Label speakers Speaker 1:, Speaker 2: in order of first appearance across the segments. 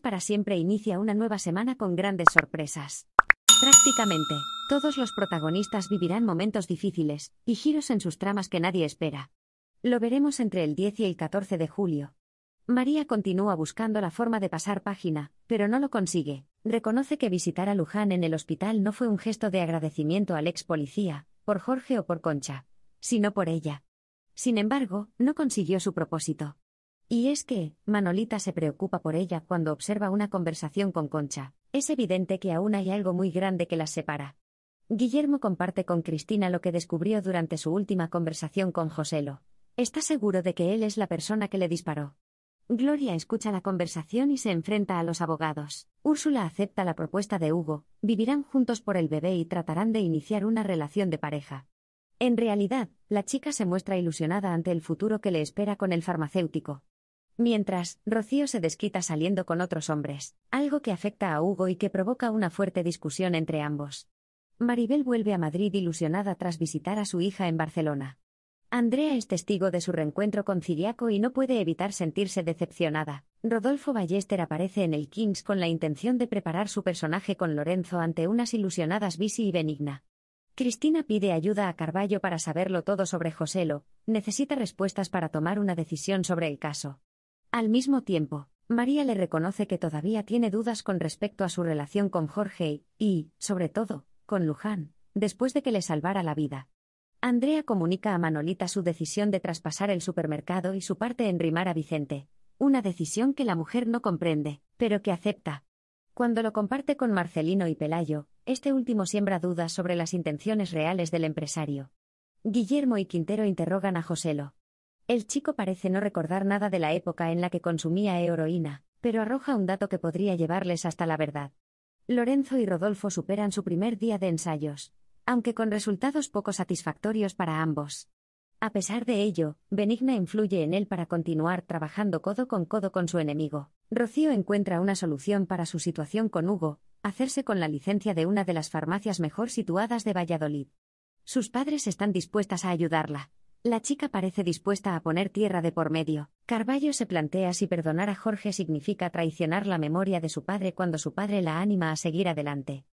Speaker 1: para siempre inicia una nueva semana con grandes sorpresas. Prácticamente, todos los protagonistas vivirán momentos difíciles y giros en sus tramas que nadie espera. Lo veremos entre el 10 y el 14 de julio. María continúa buscando la forma de pasar página, pero no lo consigue. Reconoce que visitar a Luján en el hospital no fue un gesto de agradecimiento al ex policía, por Jorge o por Concha, sino por ella. Sin embargo, no consiguió su propósito. Y es que, Manolita se preocupa por ella cuando observa una conversación con Concha. Es evidente que aún hay algo muy grande que las separa. Guillermo comparte con Cristina lo que descubrió durante su última conversación con Joselo. Está seguro de que él es la persona que le disparó. Gloria escucha la conversación y se enfrenta a los abogados. Úrsula acepta la propuesta de Hugo, vivirán juntos por el bebé y tratarán de iniciar una relación de pareja. En realidad, la chica se muestra ilusionada ante el futuro que le espera con el farmacéutico. Mientras, Rocío se desquita saliendo con otros hombres, algo que afecta a Hugo y que provoca una fuerte discusión entre ambos. Maribel vuelve a Madrid ilusionada tras visitar a su hija en Barcelona. Andrea es testigo de su reencuentro con Ciriaco y no puede evitar sentirse decepcionada. Rodolfo Ballester aparece en el Kings con la intención de preparar su personaje con Lorenzo ante unas ilusionadas Visi y Benigna. Cristina pide ayuda a Carballo para saberlo todo sobre Joselo, necesita respuestas para tomar una decisión sobre el caso. Al mismo tiempo, María le reconoce que todavía tiene dudas con respecto a su relación con Jorge y, sobre todo, con Luján, después de que le salvara la vida. Andrea comunica a Manolita su decisión de traspasar el supermercado y su parte en rimar a Vicente, una decisión que la mujer no comprende, pero que acepta. Cuando lo comparte con Marcelino y Pelayo, este último siembra dudas sobre las intenciones reales del empresario. Guillermo y Quintero interrogan a Joselo. El chico parece no recordar nada de la época en la que consumía heroína, pero arroja un dato que podría llevarles hasta la verdad. Lorenzo y Rodolfo superan su primer día de ensayos, aunque con resultados poco satisfactorios para ambos. A pesar de ello, Benigna influye en él para continuar trabajando codo con codo con su enemigo. Rocío encuentra una solución para su situación con Hugo, hacerse con la licencia de una de las farmacias mejor situadas de Valladolid. Sus padres están dispuestas a ayudarla, la chica parece dispuesta a poner tierra de por medio. Carballo se plantea si perdonar a Jorge significa traicionar la memoria de su padre cuando su padre la anima a seguir adelante.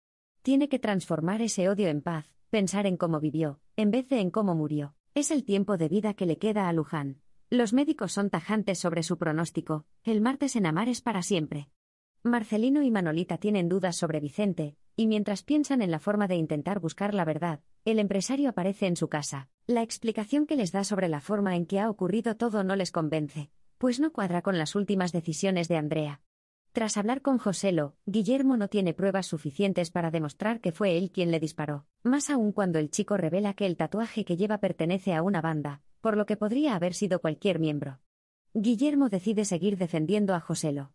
Speaker 1: Tiene que transformar ese odio en paz, pensar en cómo vivió, en vez de en cómo murió. Es el tiempo de vida que le queda a Luján. Los médicos son tajantes sobre su pronóstico. El martes en Amar es para siempre. Marcelino y Manolita tienen dudas sobre Vicente, y mientras piensan en la forma de intentar buscar la verdad, el empresario aparece en su casa. La explicación que les da sobre la forma en que ha ocurrido todo no les convence, pues no cuadra con las últimas decisiones de Andrea. Tras hablar con Joselo, Guillermo no tiene pruebas suficientes para demostrar que fue él quien le disparó, más aún cuando el chico revela que el tatuaje que lleva pertenece a una banda, por lo que podría haber sido cualquier miembro. Guillermo decide seguir defendiendo a Joselo.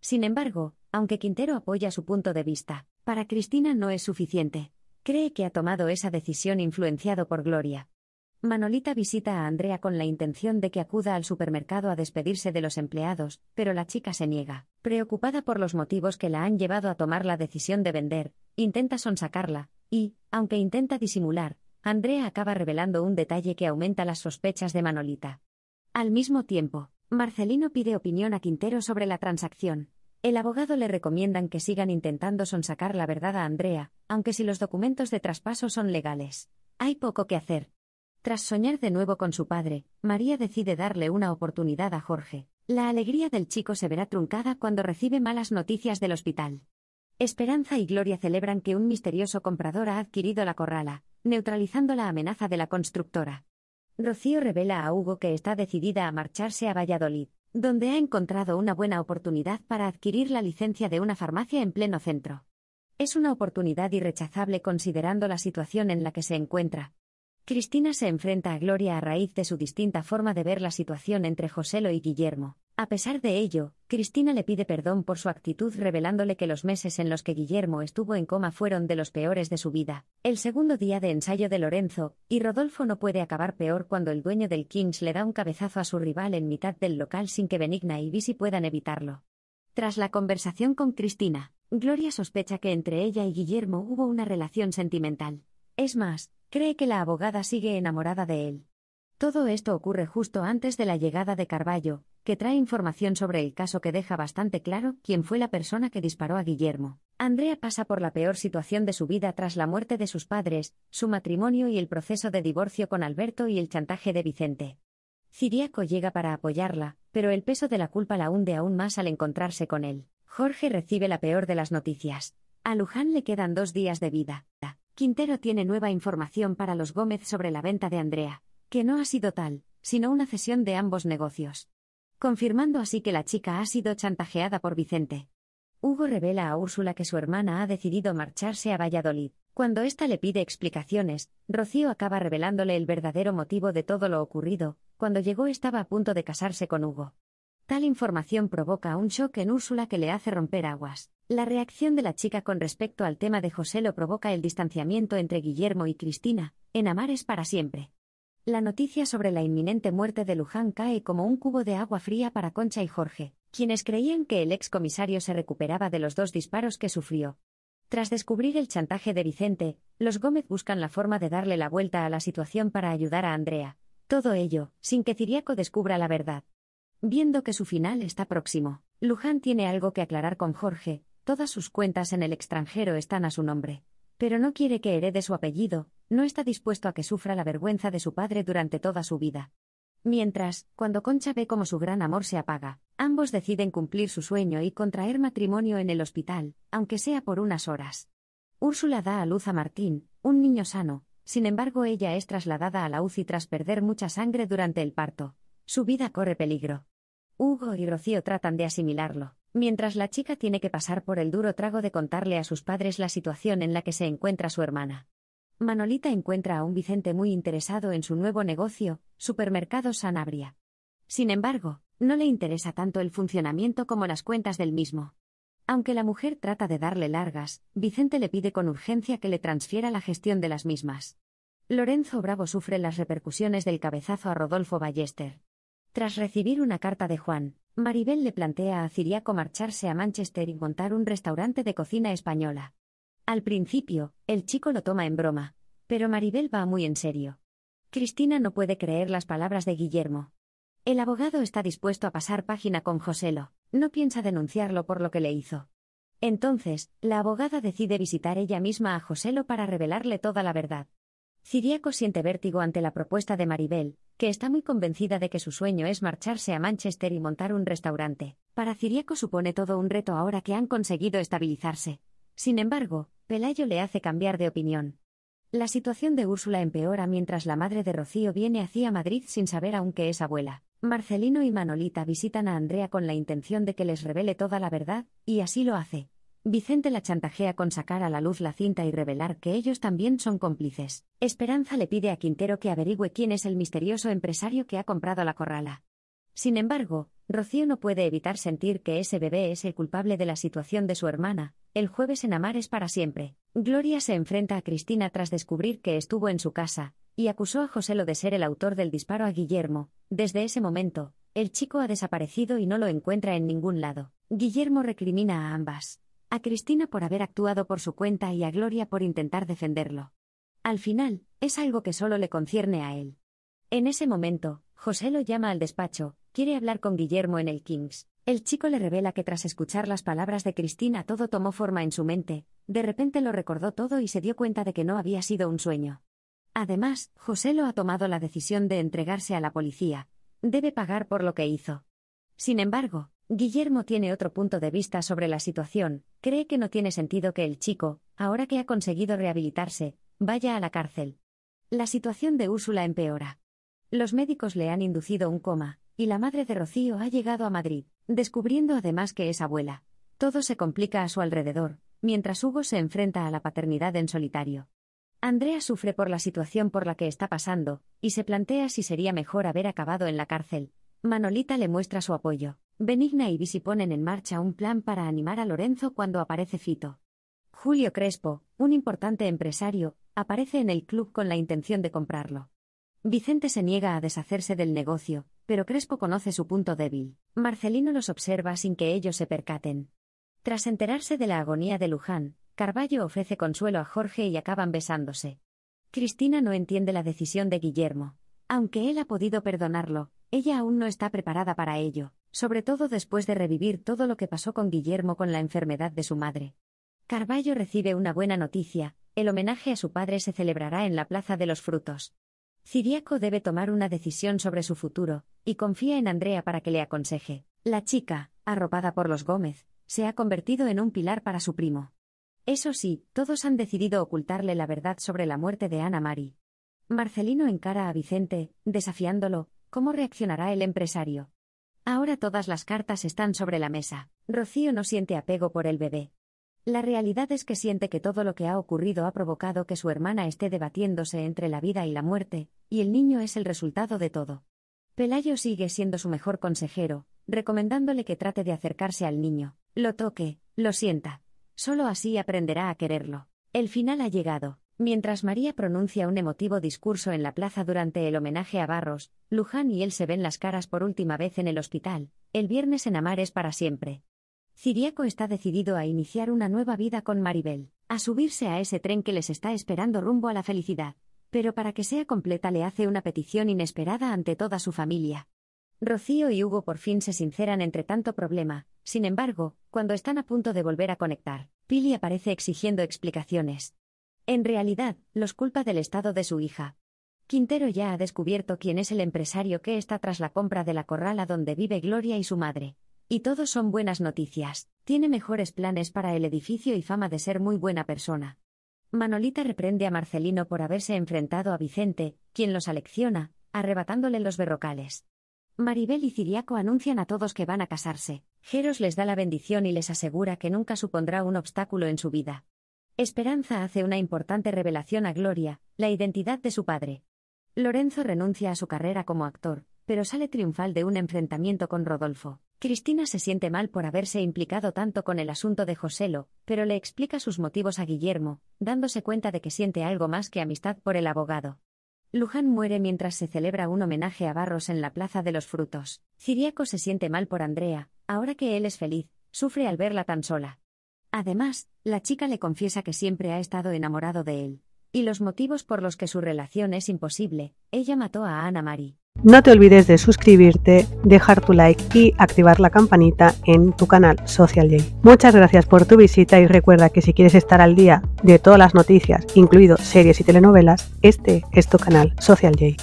Speaker 1: Sin embargo, aunque Quintero apoya su punto de vista, para Cristina no es suficiente. Cree que ha tomado esa decisión influenciado por Gloria, Manolita visita a Andrea con la intención de que acuda al supermercado a despedirse de los empleados, pero la chica se niega. Preocupada por los motivos que la han llevado a tomar la decisión de vender, intenta sonsacarla, y, aunque intenta disimular, Andrea acaba revelando un detalle que aumenta las sospechas de Manolita. Al mismo tiempo, Marcelino pide opinión a Quintero sobre la transacción. El abogado le recomiendan que sigan intentando sonsacar la verdad a Andrea, aunque si los documentos de traspaso son legales. Hay poco que hacer, tras soñar de nuevo con su padre, María decide darle una oportunidad a Jorge. La alegría del chico se verá truncada cuando recibe malas noticias del hospital. Esperanza y Gloria celebran que un misterioso comprador ha adquirido la corrala, neutralizando la amenaza de la constructora. Rocío revela a Hugo que está decidida a marcharse a Valladolid, donde ha encontrado una buena oportunidad para adquirir la licencia de una farmacia en pleno centro. Es una oportunidad irrechazable considerando la situación en la que se encuentra, Cristina se enfrenta a Gloria a raíz de su distinta forma de ver la situación entre Joselo y Guillermo. A pesar de ello, Cristina le pide perdón por su actitud revelándole que los meses en los que Guillermo estuvo en coma fueron de los peores de su vida. El segundo día de ensayo de Lorenzo, y Rodolfo no puede acabar peor cuando el dueño del Kings le da un cabezazo a su rival en mitad del local sin que Benigna y Bisi puedan evitarlo. Tras la conversación con Cristina, Gloria sospecha que entre ella y Guillermo hubo una relación sentimental. Es más, Cree que la abogada sigue enamorada de él. Todo esto ocurre justo antes de la llegada de Carballo, que trae información sobre el caso que deja bastante claro quién fue la persona que disparó a Guillermo. Andrea pasa por la peor situación de su vida tras la muerte de sus padres, su matrimonio y el proceso de divorcio con Alberto y el chantaje de Vicente. Ciriaco llega para apoyarla, pero el peso de la culpa la hunde aún más al encontrarse con él. Jorge recibe la peor de las noticias. A Luján le quedan dos días de vida. Quintero tiene nueva información para los Gómez sobre la venta de Andrea, que no ha sido tal, sino una cesión de ambos negocios. Confirmando así que la chica ha sido chantajeada por Vicente. Hugo revela a Úrsula que su hermana ha decidido marcharse a Valladolid. Cuando ésta le pide explicaciones, Rocío acaba revelándole el verdadero motivo de todo lo ocurrido, cuando llegó estaba a punto de casarse con Hugo. Tal información provoca un shock en Úrsula que le hace romper aguas. La reacción de la chica con respecto al tema de José lo provoca el distanciamiento entre Guillermo y Cristina, en es para siempre. La noticia sobre la inminente muerte de Luján cae como un cubo de agua fría para Concha y Jorge, quienes creían que el ex comisario se recuperaba de los dos disparos que sufrió. Tras descubrir el chantaje de Vicente, los Gómez buscan la forma de darle la vuelta a la situación para ayudar a Andrea. Todo ello, sin que Ciriaco descubra la verdad. Viendo que su final está próximo, Luján tiene algo que aclarar con Jorge, Todas sus cuentas en el extranjero están a su nombre. Pero no quiere que herede su apellido, no está dispuesto a que sufra la vergüenza de su padre durante toda su vida. Mientras, cuando Concha ve cómo su gran amor se apaga, ambos deciden cumplir su sueño y contraer matrimonio en el hospital, aunque sea por unas horas. Úrsula da a luz a Martín, un niño sano, sin embargo ella es trasladada a la UCI tras perder mucha sangre durante el parto. Su vida corre peligro. Hugo y Rocío tratan de asimilarlo. Mientras la chica tiene que pasar por el duro trago de contarle a sus padres la situación en la que se encuentra su hermana. Manolita encuentra a un Vicente muy interesado en su nuevo negocio, Supermercado Sanabria. Sin embargo, no le interesa tanto el funcionamiento como las cuentas del mismo. Aunque la mujer trata de darle largas, Vicente le pide con urgencia que le transfiera la gestión de las mismas. Lorenzo Bravo sufre las repercusiones del cabezazo a Rodolfo Ballester. Tras recibir una carta de Juan, Maribel le plantea a Ciriaco marcharse a Manchester y montar un restaurante de cocina española. Al principio, el chico lo toma en broma, pero Maribel va muy en serio. Cristina no puede creer las palabras de Guillermo. El abogado está dispuesto a pasar página con Joselo, no piensa denunciarlo por lo que le hizo. Entonces, la abogada decide visitar ella misma a Joselo para revelarle toda la verdad. Ciriaco siente vértigo ante la propuesta de Maribel, que está muy convencida de que su sueño es marcharse a Manchester y montar un restaurante. Para Ciriaco supone todo un reto ahora que han conseguido estabilizarse. Sin embargo, Pelayo le hace cambiar de opinión. La situación de Úrsula empeora mientras la madre de Rocío viene hacia Madrid sin saber aunque que es abuela. Marcelino y Manolita visitan a Andrea con la intención de que les revele toda la verdad, y así lo hace. Vicente la chantajea con sacar a la luz la cinta y revelar que ellos también son cómplices. Esperanza le pide a Quintero que averigüe quién es el misterioso empresario que ha comprado la corrala. Sin embargo, Rocío no puede evitar sentir que ese bebé es el culpable de la situación de su hermana. El jueves en Amares para siempre. Gloria se enfrenta a Cristina tras descubrir que estuvo en su casa, y acusó a lo de ser el autor del disparo a Guillermo. Desde ese momento, el chico ha desaparecido y no lo encuentra en ningún lado. Guillermo recrimina a ambas a Cristina por haber actuado por su cuenta y a Gloria por intentar defenderlo. Al final, es algo que solo le concierne a él. En ese momento, José lo llama al despacho, quiere hablar con Guillermo en el Kings. El chico le revela que tras escuchar las palabras de Cristina todo tomó forma en su mente, de repente lo recordó todo y se dio cuenta de que no había sido un sueño. Además, José lo ha tomado la decisión de entregarse a la policía. Debe pagar por lo que hizo. Sin embargo, Guillermo tiene otro punto de vista sobre la situación, cree que no tiene sentido que el chico, ahora que ha conseguido rehabilitarse, vaya a la cárcel. La situación de Úrsula empeora. Los médicos le han inducido un coma, y la madre de Rocío ha llegado a Madrid, descubriendo además que es abuela. Todo se complica a su alrededor, mientras Hugo se enfrenta a la paternidad en solitario. Andrea sufre por la situación por la que está pasando, y se plantea si sería mejor haber acabado en la cárcel. Manolita le muestra su apoyo. Benigna y Bisi ponen en marcha un plan para animar a Lorenzo cuando aparece Fito. Julio Crespo, un importante empresario, aparece en el club con la intención de comprarlo. Vicente se niega a deshacerse del negocio, pero Crespo conoce su punto débil. Marcelino los observa sin que ellos se percaten. Tras enterarse de la agonía de Luján, Carballo ofrece consuelo a Jorge y acaban besándose. Cristina no entiende la decisión de Guillermo. Aunque él ha podido perdonarlo, ella aún no está preparada para ello sobre todo después de revivir todo lo que pasó con Guillermo con la enfermedad de su madre. Carballo recibe una buena noticia, el homenaje a su padre se celebrará en la Plaza de los Frutos. Ciriaco debe tomar una decisión sobre su futuro, y confía en Andrea para que le aconseje. La chica, arropada por los Gómez, se ha convertido en un pilar para su primo. Eso sí, todos han decidido ocultarle la verdad sobre la muerte de Ana Mari. Marcelino encara a Vicente, desafiándolo, ¿cómo reaccionará el empresario? Ahora todas las cartas están sobre la mesa. Rocío no siente apego por el bebé. La realidad es que siente que todo lo que ha ocurrido ha provocado que su hermana esté debatiéndose entre la vida y la muerte, y el niño es el resultado de todo. Pelayo sigue siendo su mejor consejero, recomendándole que trate de acercarse al niño, lo toque, lo sienta. Solo así aprenderá a quererlo. El final ha llegado. Mientras María pronuncia un emotivo discurso en la plaza durante el homenaje a Barros, Luján y él se ven las caras por última vez en el hospital. El viernes en Amar es para siempre. Ciriaco está decidido a iniciar una nueva vida con Maribel, a subirse a ese tren que les está esperando rumbo a la felicidad. Pero para que sea completa le hace una petición inesperada ante toda su familia. Rocío y Hugo por fin se sinceran entre tanto problema. Sin embargo, cuando están a punto de volver a conectar, Pili aparece exigiendo explicaciones. En realidad, los culpa del estado de su hija. Quintero ya ha descubierto quién es el empresario que está tras la compra de la corrala donde vive Gloria y su madre. Y todos son buenas noticias. Tiene mejores planes para el edificio y fama de ser muy buena persona. Manolita reprende a Marcelino por haberse enfrentado a Vicente, quien los alecciona, arrebatándole los berrocales. Maribel y Ciriaco anuncian a todos que van a casarse. Jeros les da la bendición y les asegura que nunca supondrá un obstáculo en su vida. Esperanza hace una importante revelación a Gloria, la identidad de su padre. Lorenzo renuncia a su carrera como actor, pero sale triunfal de un enfrentamiento con Rodolfo. Cristina se siente mal por haberse implicado tanto con el asunto de Joselo, pero le explica sus motivos a Guillermo, dándose cuenta de que siente algo más que amistad por el abogado. Luján muere mientras se celebra un homenaje a Barros en la Plaza de los Frutos. Ciriaco se siente mal por Andrea, ahora que él es feliz, sufre al verla tan sola. Además, la chica le confiesa que siempre ha estado enamorado de él. Y los motivos por los que su relación es imposible, ella mató a Ana Marie. No te olvides de suscribirte, dejar tu like y activar la campanita en tu canal Social J. Muchas gracias por tu visita y recuerda que si quieres estar al día de todas las noticias, incluido series y telenovelas, este es tu canal Social J.